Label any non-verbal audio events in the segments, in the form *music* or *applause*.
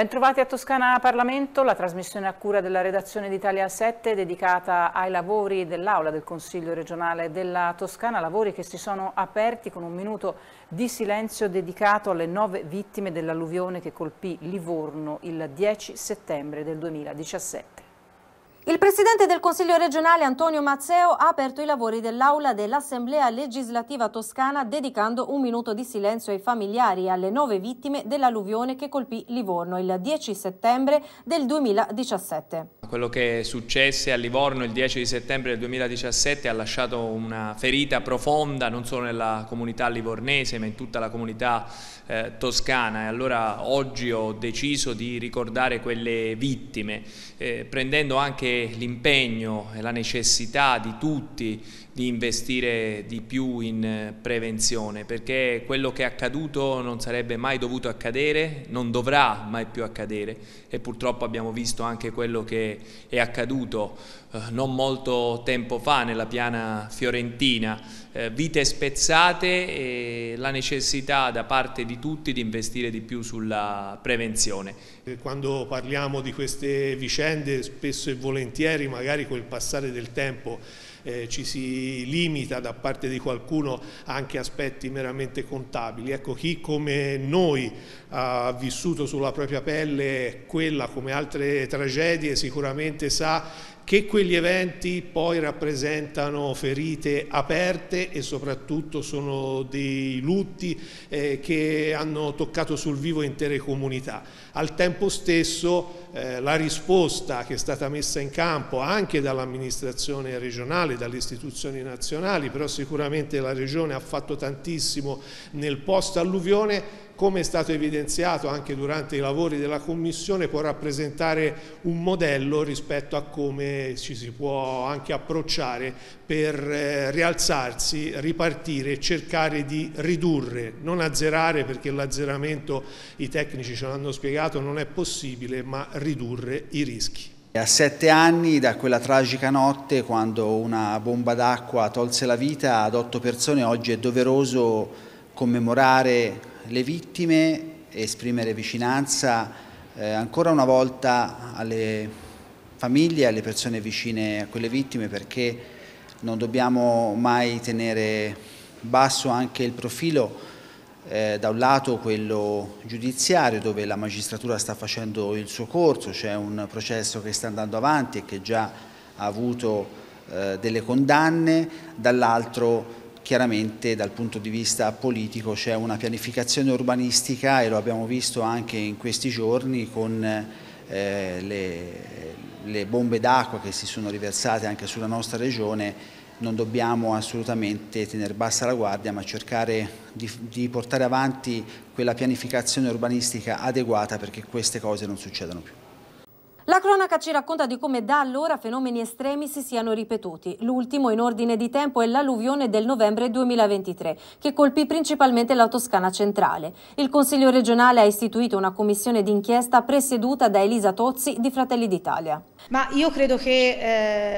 Bentrovati a Toscana Parlamento, la trasmissione a cura della redazione d'Italia 7 dedicata ai lavori dell'Aula del Consiglio regionale della Toscana, lavori che si sono aperti con un minuto di silenzio dedicato alle nove vittime dell'alluvione che colpì Livorno il 10 settembre del 2017. Il Presidente del Consiglio regionale Antonio Mazzeo ha aperto i lavori dell'Aula dell'Assemblea legislativa toscana dedicando un minuto di silenzio ai familiari e alle nove vittime dell'alluvione che colpì Livorno il 10 settembre del 2017. Quello che successe a Livorno il 10 settembre del 2017 ha lasciato una ferita profonda non solo nella comunità livornese ma in tutta la comunità eh, toscana e allora oggi ho deciso di ricordare quelle vittime eh, prendendo anche l'impegno e la necessità di tutti di investire di più in eh, prevenzione perché quello che è accaduto non sarebbe mai dovuto accadere, non dovrà mai più accadere e purtroppo abbiamo visto anche quello che è accaduto eh, non molto tempo fa nella piana fiorentina, eh, vite spezzate e la necessità da parte di tutti di investire di più sulla prevenzione. Eh, quando parliamo di queste vicende spesso e volentieri magari col passare del tempo eh, ci si limita da parte di qualcuno anche aspetti meramente contabili. Ecco, chi come noi ha vissuto sulla propria pelle quella come altre tragedie sicuramente sa che quegli eventi poi rappresentano ferite aperte e soprattutto sono dei lutti eh, che hanno toccato sul vivo intere comunità. Al tempo stesso eh, la risposta che è stata messa in campo anche dall'amministrazione regionale, dalle istituzioni nazionali, però sicuramente la Regione ha fatto tantissimo nel post-alluvione, come è stato evidenziato anche durante i lavori della Commissione, può rappresentare un modello rispetto a come ci si può anche approcciare per eh, rialzarsi, ripartire e cercare di ridurre, non azzerare perché l'azzeramento i tecnici ce l'hanno spiegato non è possibile, ma ridurre i rischi. A sette anni da quella tragica notte quando una bomba d'acqua tolse la vita ad otto persone, oggi è doveroso commemorare le vittime, esprimere vicinanza eh, ancora una volta alle famiglie, alle persone vicine a quelle vittime perché non dobbiamo mai tenere basso anche il profilo eh, da un lato quello giudiziario dove la magistratura sta facendo il suo corso, c'è un processo che sta andando avanti e che già ha avuto eh, delle condanne, dall'altro chiaramente dal punto di vista politico c'è una pianificazione urbanistica e lo abbiamo visto anche in questi giorni con eh, le, le bombe d'acqua che si sono riversate anche sulla nostra regione non dobbiamo assolutamente tenere bassa la guardia ma cercare di, di, portare avanti quella pianificazione urbanistica adeguata perché queste cose non succedano più. La cronaca ci racconta di come da allora fenomeni estremi si siano ripetuti. L'ultimo in ordine di tempo è l'alluvione del novembre 2023, che colpì principalmente la Toscana centrale. Il Consiglio regionale ha istituito una commissione d'inchiesta presieduta da Elisa Tozzi di Fratelli d'Italia. Ma io credo che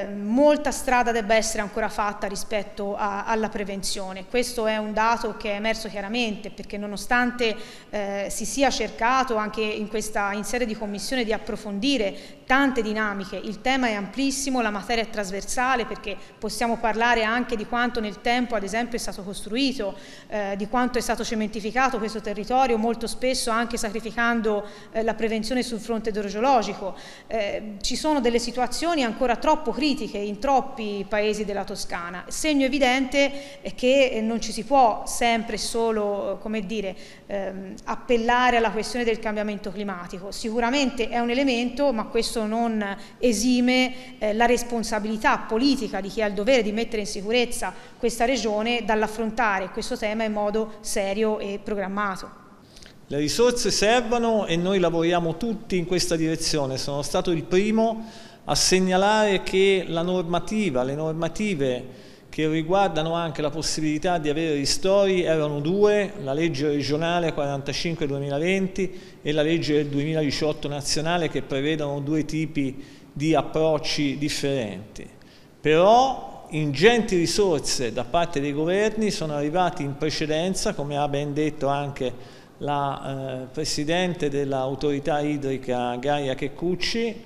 eh, molta strada debba essere ancora fatta rispetto a, alla prevenzione. Questo è un dato che è emerso chiaramente perché nonostante eh, si sia cercato anche in, questa, in sede di commissione di approfondire tante dinamiche, il tema è amplissimo, la materia è trasversale perché possiamo parlare anche di quanto nel tempo ad esempio è stato costruito, eh, di quanto è stato cementificato questo territorio, molto spesso anche sacrificando eh, la prevenzione sul fronte idrogeologico. Eh, ci sono delle situazioni ancora troppo critiche in troppi paesi della Toscana, segno evidente è che eh, non ci si può sempre solo come dire, ehm, appellare alla questione del cambiamento climatico, sicuramente è un elemento ma questo questo non esime eh, la responsabilità politica di chi ha il dovere di mettere in sicurezza questa regione dall'affrontare questo tema in modo serio e programmato. Le risorse servono e noi lavoriamo tutti in questa direzione. Sono stato il primo a segnalare che la normativa, le normative che riguardano anche la possibilità di avere ristori erano due, la legge regionale 45-2020 e la legge del 2018 nazionale che prevedono due tipi di approcci differenti. Però ingenti risorse da parte dei governi sono arrivate in precedenza, come ha ben detto anche la eh, Presidente dell'autorità idrica Gaia Checcucci,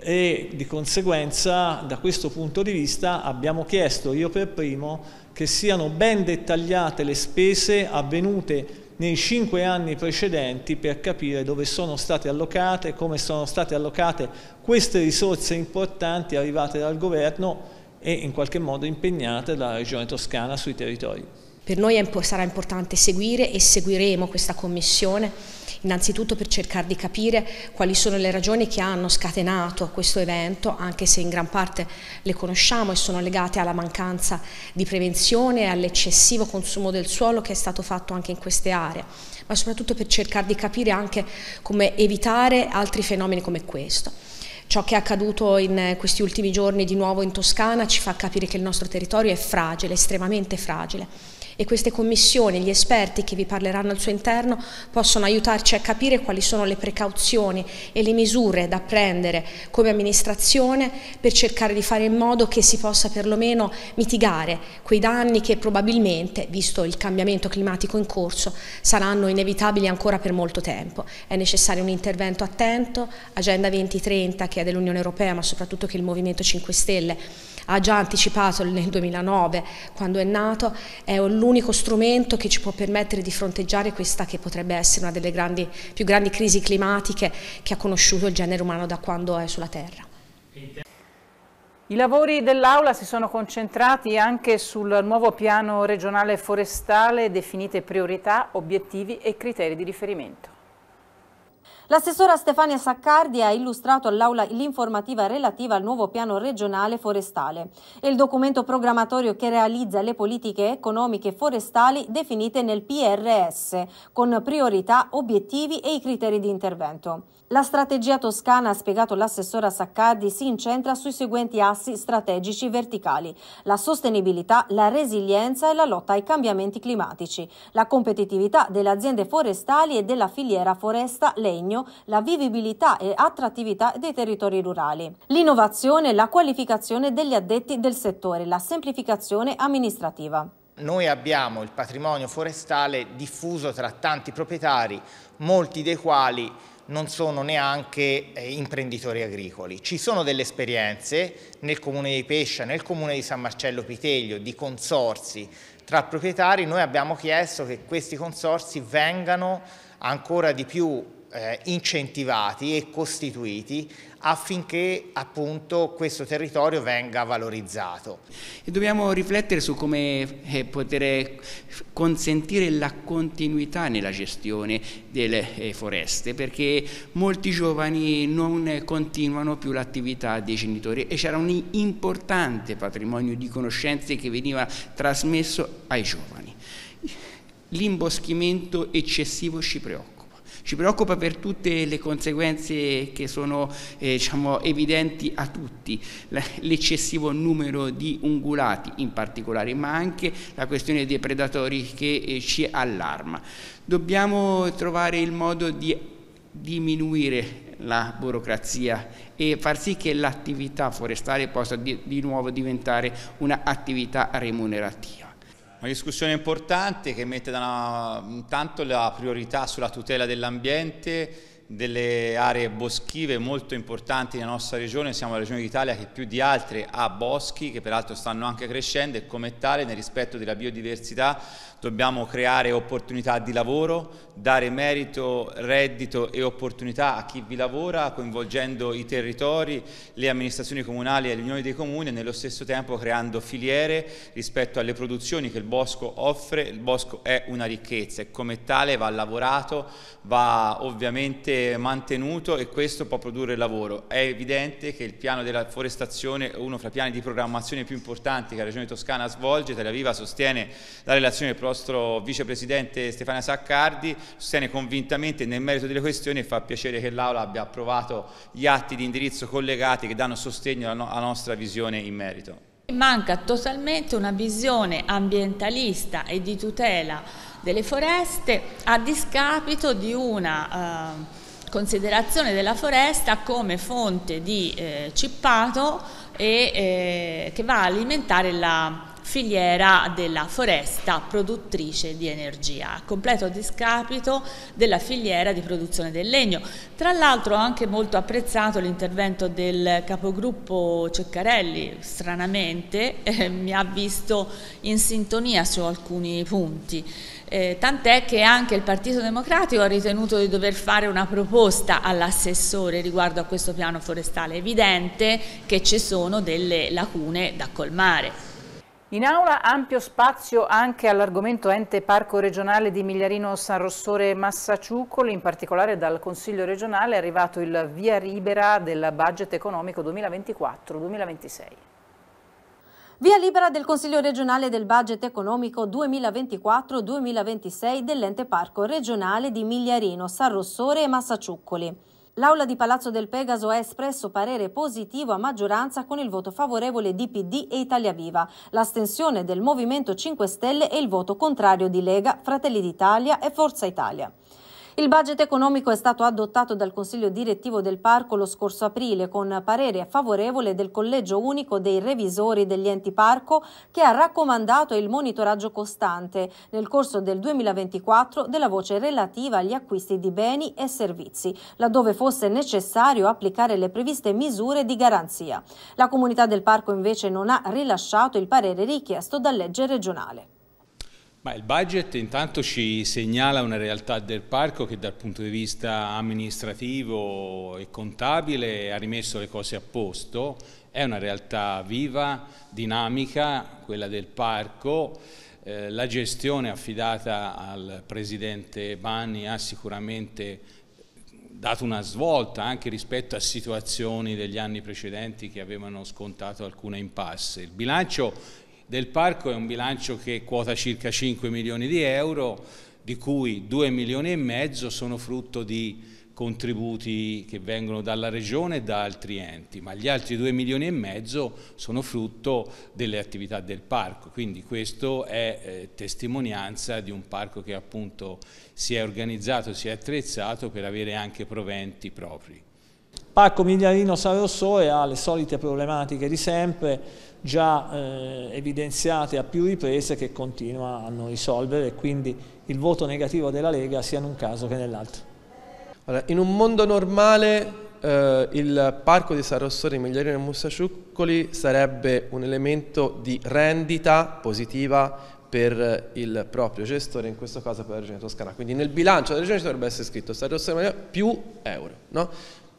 e di conseguenza da questo punto di vista abbiamo chiesto, io per primo, che siano ben dettagliate le spese avvenute nei cinque anni precedenti per capire dove sono state allocate, come sono state allocate queste risorse importanti arrivate dal governo e in qualche modo impegnate dalla Regione Toscana sui territori. Per noi impo sarà importante seguire e seguiremo questa commissione, innanzitutto per cercare di capire quali sono le ragioni che hanno scatenato questo evento, anche se in gran parte le conosciamo e sono legate alla mancanza di prevenzione e all'eccessivo consumo del suolo che è stato fatto anche in queste aree, ma soprattutto per cercare di capire anche come evitare altri fenomeni come questo. Ciò che è accaduto in questi ultimi giorni di nuovo in Toscana ci fa capire che il nostro territorio è fragile, estremamente fragile e queste commissioni, gli esperti che vi parleranno al suo interno possono aiutarci a capire quali sono le precauzioni e le misure da prendere come amministrazione per cercare di fare in modo che si possa perlomeno mitigare quei danni che probabilmente, visto il cambiamento climatico in corso, saranno inevitabili ancora per molto tempo. È necessario un intervento attento, Agenda 2030 che è dell'Unione Europea ma soprattutto che il Movimento 5 Stelle ha già anticipato nel 2009 quando è nato, è l'unico strumento che ci può permettere di fronteggiare questa che potrebbe essere una delle grandi, più grandi crisi climatiche che ha conosciuto il genere umano da quando è sulla Terra. I lavori dell'Aula si sono concentrati anche sul nuovo piano regionale forestale, definite priorità, obiettivi e criteri di riferimento. L'assessora Stefania Saccardi ha illustrato all'Aula l'informativa relativa al nuovo piano regionale forestale e il documento programmatorio che realizza le politiche economiche forestali definite nel PRS, con priorità, obiettivi e i criteri di intervento. La strategia toscana, ha spiegato l'assessora Saccardi, si incentra sui seguenti assi strategici verticali, la sostenibilità, la resilienza e la lotta ai cambiamenti climatici, la competitività delle aziende forestali e della filiera foresta-legno sostegno, la vivibilità e attrattività dei territori rurali. L'innovazione e la qualificazione degli addetti del settore, la semplificazione amministrativa. Noi abbiamo il patrimonio forestale diffuso tra tanti proprietari, molti dei quali non sono neanche eh, imprenditori agricoli. Ci sono delle esperienze nel comune di Pescia, nel comune di San Marcello Piteglio, di consorsi tra proprietari. Noi abbiamo chiesto che questi consorsi vengano ancora di più eh, incentivati e costituiti affinché appunto questo territorio venga valorizzato. E dobbiamo riflettere su come eh, poter eh, consentire la continuità nella gestione delle eh, foreste perché molti giovani non continuano più l'attività dei genitori e c'era un importante patrimonio di conoscenze che veniva trasmesso ai giovani. L'imboschimento eccessivo ci preoccupa ci preoccupa per tutte le conseguenze che sono eh, diciamo, evidenti a tutti, l'eccessivo numero di ungulati in particolare, ma anche la questione dei predatori che eh, ci allarma. Dobbiamo trovare il modo di diminuire la burocrazia e far sì che l'attività forestale possa di, di nuovo diventare un'attività remunerativa. Una discussione importante che mette intanto la priorità sulla tutela dell'ambiente delle aree boschive molto importanti nella nostra regione, siamo la regione d'Italia che più di altre ha boschi che peraltro stanno anche crescendo e come tale nel rispetto della biodiversità dobbiamo creare opportunità di lavoro, dare merito, reddito e opportunità a chi vi lavora coinvolgendo i territori, le amministrazioni comunali e le unioni dei comuni e nello stesso tempo creando filiere rispetto alle produzioni che il bosco offre, il bosco è una ricchezza e come tale va lavorato, va ovviamente mantenuto e questo può produrre lavoro. È evidente che il piano della forestazione è uno fra i piani di programmazione più importanti che la Regione Toscana svolge, Italia Viva sostiene la relazione del nostro vicepresidente Stefania Saccardi, sostiene convintamente nel merito delle questioni e fa piacere che l'Aula abbia approvato gli atti di indirizzo collegati che danno sostegno alla nostra visione in merito. Manca totalmente una visione ambientalista e di tutela delle foreste a discapito di una eh, considerazione della foresta come fonte di eh, cippato e, eh, che va a alimentare la filiera della foresta produttrice di energia, a completo discapito della filiera di produzione del legno. Tra l'altro ho anche molto apprezzato l'intervento del capogruppo Ceccarelli, stranamente *laughs* eh, mi ha visto in sintonia su alcuni punti. Eh, tant'è che anche il Partito Democratico ha ritenuto di dover fare una proposta all'assessore riguardo a questo piano forestale. È evidente che ci sono delle lacune da colmare. In aula ampio spazio anche all'argomento ente parco regionale di Migliarino San Rossore Massaciucoli, in particolare dal Consiglio regionale è arrivato il via libera del budget economico 2024-2026. Via libera del Consiglio regionale del budget economico 2024-2026 dell'ente parco regionale di Migliarino, San Rossore e Massaciuccoli. L'Aula di Palazzo del Pegaso ha espresso parere positivo a maggioranza con il voto favorevole di PD e Italia Viva, l'astensione del Movimento 5 Stelle e il voto contrario di Lega, Fratelli d'Italia e Forza Italia. Il budget economico è stato adottato dal Consiglio direttivo del parco lo scorso aprile con parere favorevole del Collegio unico dei revisori degli enti parco che ha raccomandato il monitoraggio costante nel corso del 2024 della voce relativa agli acquisti di beni e servizi, laddove fosse necessario applicare le previste misure di garanzia. La comunità del parco invece non ha rilasciato il parere richiesto da legge regionale. Ma il budget intanto ci segnala una realtà del parco che dal punto di vista amministrativo e contabile ha rimesso le cose a posto, è una realtà viva, dinamica, quella del parco, eh, la gestione affidata al presidente Banni ha sicuramente dato una svolta anche rispetto a situazioni degli anni precedenti che avevano scontato alcune impasse. Il bilancio del parco è un bilancio che quota circa 5 milioni di euro, di cui 2 milioni e mezzo sono frutto di contributi che vengono dalla Regione e da altri enti, ma gli altri 2 milioni e mezzo sono frutto delle attività del parco, quindi questo è eh, testimonianza di un parco che appunto si è organizzato, si è attrezzato per avere anche proventi propri. Parco Migliarino San ha le solite problematiche di sempre, già eh, evidenziate a più riprese che continua a non risolvere, quindi il voto negativo della Lega sia in un caso che nell'altro. Allora, in un mondo normale eh, il parco di San Rossore, Migliarino e Mussaciuccoli sarebbe un elemento di rendita positiva per eh, il proprio gestore, in questo caso per la Regione Toscana. Quindi nel bilancio della Regione ci dovrebbe essere scritto San Rossore più euro. No?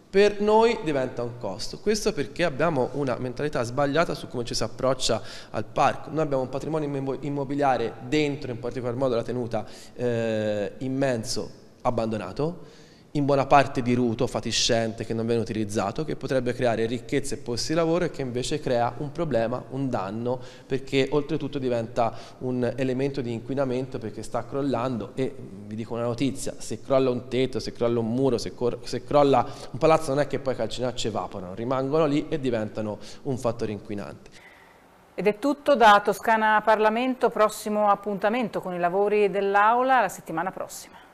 per noi diventa un costo. Questo perché abbiamo una mentalità sbagliata su come ci si approccia al parco. Noi abbiamo un patrimonio immobiliare dentro, in particolar modo la tenuta, eh, immenso, abbandonato in buona parte diruto, fatiscente, che non viene utilizzato, che potrebbe creare ricchezze e posti di lavoro e che invece crea un problema, un danno, perché oltretutto diventa un elemento di inquinamento perché sta crollando e mm, vi dico una notizia, se crolla un tetto, se crolla un muro, se, se crolla un palazzo non è che poi i calcinacci evaporano, rimangono lì e diventano un fattore inquinante. Ed è tutto da Toscana Parlamento, prossimo appuntamento con i lavori dell'Aula la settimana prossima.